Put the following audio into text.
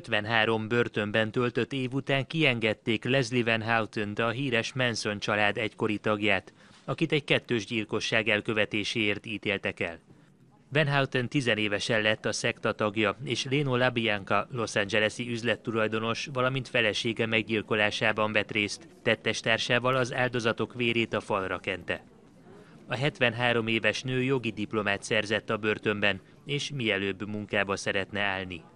53 börtönben töltött év után kiengedték Leslie Van houten a híres Manson család egykori tagját, akit egy kettős gyilkosság elkövetéséért ítéltek el. Van Houten tizenévesen lett a szekta tagja, és Leno LaBianca, Los Angeles-i üzlettulajdonos, valamint felesége meggyilkolásában vett részt, tettestársával az áldozatok vérét a falra kente. A 73 éves nő jogi diplomát szerzett a börtönben, és mielőbb munkába szeretne állni.